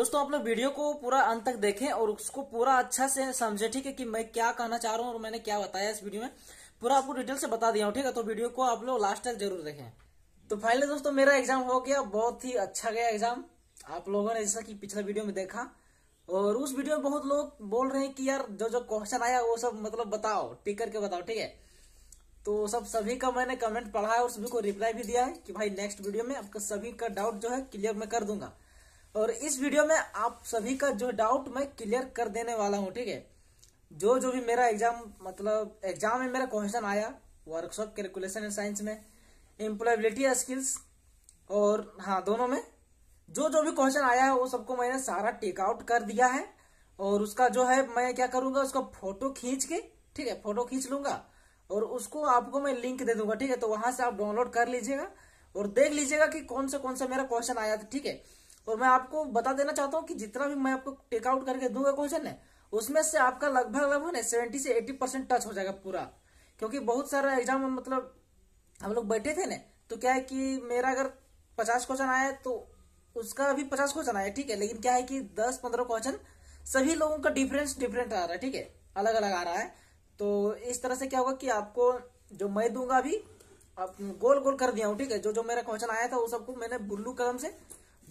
दोस्तों आप लोग वीडियो को पूरा अंत तक देखें और उसको पूरा अच्छा से समझे ठीक है कि मैं क्या कहना चाह रहा हूँ और मैंने क्या बताया इस वीडियो में पूरा आपको डिटेल से बता दिया हूँ ठीक है तो वीडियो को आप लोग लास्ट तक जरूर देखें तो फाइनली दोस्तों मेरा एग्जाम हो गया बहुत ही अच्छा गया एग्जाम आप लोगों ने जैसा कि पिछले वीडियो में देखा और उस वीडियो में बहुत लोग बोल रहे हैं कि यार जो जो क्वेश्चन आया वो सब मतलब बताओ टिक करके बताओ ठीक है तो सब सभी का मैंने कमेंट पढ़ा है और सभी को रिप्लाई भी दिया है कि भाई नेक्स्ट वीडियो में आपका सभी का डाउट जो है क्लियर मैं कर दूंगा और इस वीडियो में आप सभी का जो डाउट मैं क्लियर कर देने वाला हूँ ठीक है जो जो भी मेरा एग्जाम मतलब एग्जाम में मेरा क्वेश्चन आया वर्कशॉप कैलकुलेशन एंड साइंस में एम्प्लॉयबिलिटी स्किल्स और हाँ दोनों में जो जो भी क्वेश्चन आया है वो सबको मैंने सारा टेकआउट कर दिया है और उसका जो है मैं क्या करूंगा उसका फोटो खींच के ठीक है फोटो खींच लूंगा और उसको आपको मैं लिंक दे दूंगा ठीक है तो वहां से आप डाउनलोड कर लीजिएगा और देख लीजिएगा कि कौन सा कौन सा मेरा क्वेश्चन आया था ठीक है और मैं आपको बता देना चाहता हूँ कि जितना भी मैं आपको टेकआउट करके दूंगा क्वेश्चन है उसमें से आपका लगभग लगभग ना सेवेंटी से एट्टी परसेंट टच हो जाएगा पूरा क्योंकि बहुत सारा एग्जाम मतलब हम लोग बैठे थे ना तो क्या है कि मेरा अगर पचास क्वेश्चन आया तो उसका अभी पचास क्वेश्चन आया ठीक है लेकिन क्या है कि दस पंद्रह क्वेश्चन सभी लोगों का डिफरेंस डिफरेंट आ रहा है ठीक है अलग अलग आ रहा है तो इस तरह से क्या होगा कि आपको जो मैं दूंगा अभी गोल गोल कर दिया हूँ ठीक है जो जो मेरा क्वेश्चन आया था वो सबको मैंने बुल्लू कलम से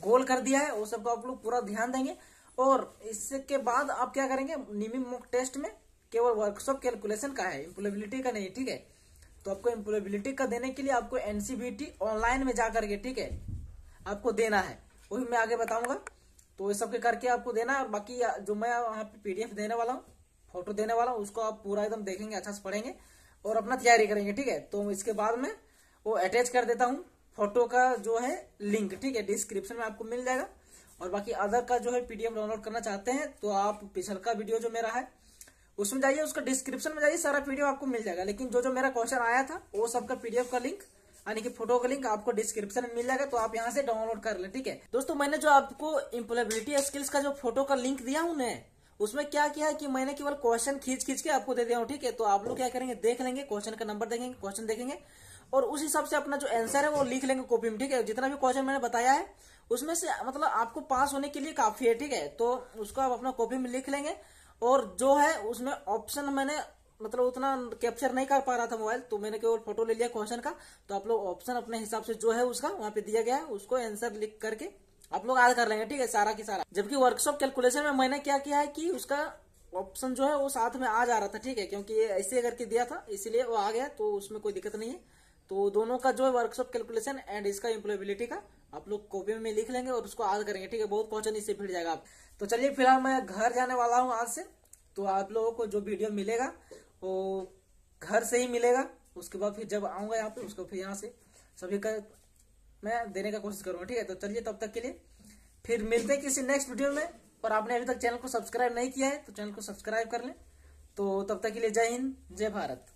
गोल कर दिया है वो सब तो आप लोग पूरा ध्यान देंगे और इसके बाद आप क्या करेंगे निमी मॉक टेस्ट में केवल वर्कशॉप कैलकुलेशन का है इम्प्लेबिलिटी का नहीं ठीक है तो आपको इम्प्लेबिलिटी का देने के लिए आपको एनसीबीटी ऑनलाइन में जा करके ठीक है आपको देना है वही मैं आगे बताऊंगा तो ये सब के करके आपको देना है और बाकी जो मैं वहाँ पे पीडीएफ देने वाला हूँ फोटो देने वाला हूँ उसको आप पूरा एकदम देखेंगे अच्छा से पढ़ेंगे और अपना तैयारी करेंगे ठीक है तो इसके बाद में वो अटैच कर देता हूँ फोटो का जो है लिंक ठीक है डिस्क्रिप्शन में आपको मिल जाएगा और बाकी अदर का जो है पीडीएफ डाउनलोड करना चाहते हैं तो आप पिछल का वीडियो जो मेरा है उसमें जाइए उसका डिस्क्रिप्शन में जाइए सारा पीडीएफ आपको मिल जाएगा लेकिन जो जो मेरा क्वेश्चन आया था वो सबका पीडीएफ का लिंक यानी कि फोटो का लिंक आपको डिस्क्रिप्शन में मिल जाएगा तो आप यहाँ से डाउनलोड कर ले ठीक है दोस्तों मैंने जो आपको इम्प्लेबिलिटी स्किल्स का जो फोटो का लिंक दिया हूँ उन्हें उसमें क्या किया है कि मैंने केवल क्वेश्चन खींच खींच के आपको दे दिया हूँ ठीक है तो आप लोग क्या करेंगे देख लेंगे क्वेश्चन का नंबर देखेंगे क्वेश्चन देखेंगे और उस हिसाब से अपना जो आंसर है वो लिख लेंगे कॉपी में ठीक है जितना भी क्वेश्चन मैंने बताया है उसमें से मतलब आपको पास होने के लिए काफी है ठीक है तो उसको आप अपना कॉपी में लिख लेंगे और जो है उसमें ऑप्शन मैंने मतलब उतना कैप्चर नहीं कर पा रहा था मोबाइल तो मैंने केवल फोटो ले लिया क्वेश्चन का तो आप लोग ऑप्शन अपने हिसाब से जो है उसका वहां पे दिया गया है उसको आंसर लिख करके आप लोग याद कर लेंगे ठीक है सारा की सारा जबकि वर्कशॉप कैलकुलेशन में मैंने क्या किया है कि उसका ऑप्शन जो है वो साथ में आ जा रहा था ठीक है क्योंकि ऐसे करके दिया था इसीलिए वो आ गया तो उसमें कोई दिक्कत नहीं है तो दोनों का जो है वर्कशॉप कैलकुलेशन एंड इसका इम्प्लॉयबिलिटी का आप लोग कॉपी में लिख लेंगे और उसको आज करेंगे ठीक है बहुत क्वेश्चन इससे फिर जाएगा आप तो चलिए फिलहाल मैं घर जाने वाला हूँ आज से तो आप लोगों को जो वीडियो मिलेगा वो घर से ही मिलेगा उसके बाद फिर जब आऊंगा यहाँ पे उसको फिर यहाँ से सभी का मैं देने का कोशिश करूंगा ठीक है तो चलिए तब तक के लिए फिर मिलते हैं किसी नेक्स्ट वीडियो में और आपने अभी तक चैनल को सब्सक्राइब नहीं किया है तो चैनल को सब्सक्राइब कर लें तो तब तक के लिए जय हिंद जय भारत